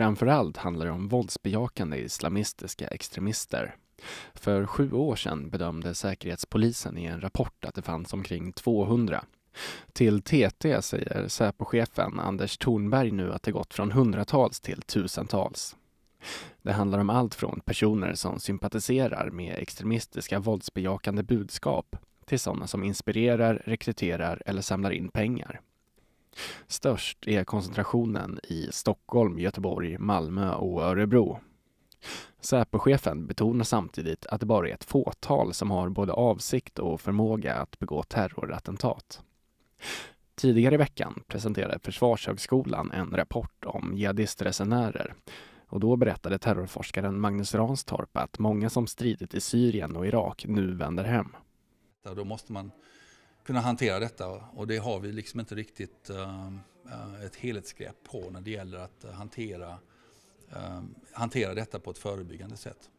Framförallt handlar det om våldsbejakande islamistiska extremister. För sju år sedan bedömde Säkerhetspolisen i en rapport att det fanns omkring 200. Till TT säger Säpochefen Anders Thornberg nu att det gått från hundratals till tusentals. Det handlar om allt från personer som sympatiserar med extremistiska våldsbejakande budskap till sådana som inspirerar, rekryterar eller samlar in pengar. Störst är koncentrationen i Stockholm, Göteborg, Malmö och Örebro. Säpochefen betonar samtidigt att det bara är ett fåtal som har både avsikt och förmåga att begå terrorattentat. Tidigare i veckan presenterade Försvarshögskolan en rapport om jihadistresenärer och då berättade terrorforskaren Magnus Ranstorp att många som stridit i Syrien och Irak nu vänder hem. Då måste man kunna hantera detta och det har vi liksom inte riktigt eh, eh, ett helhetsgrepp på när det gäller att eh, hantera, hantera detta på ett förebyggande sätt.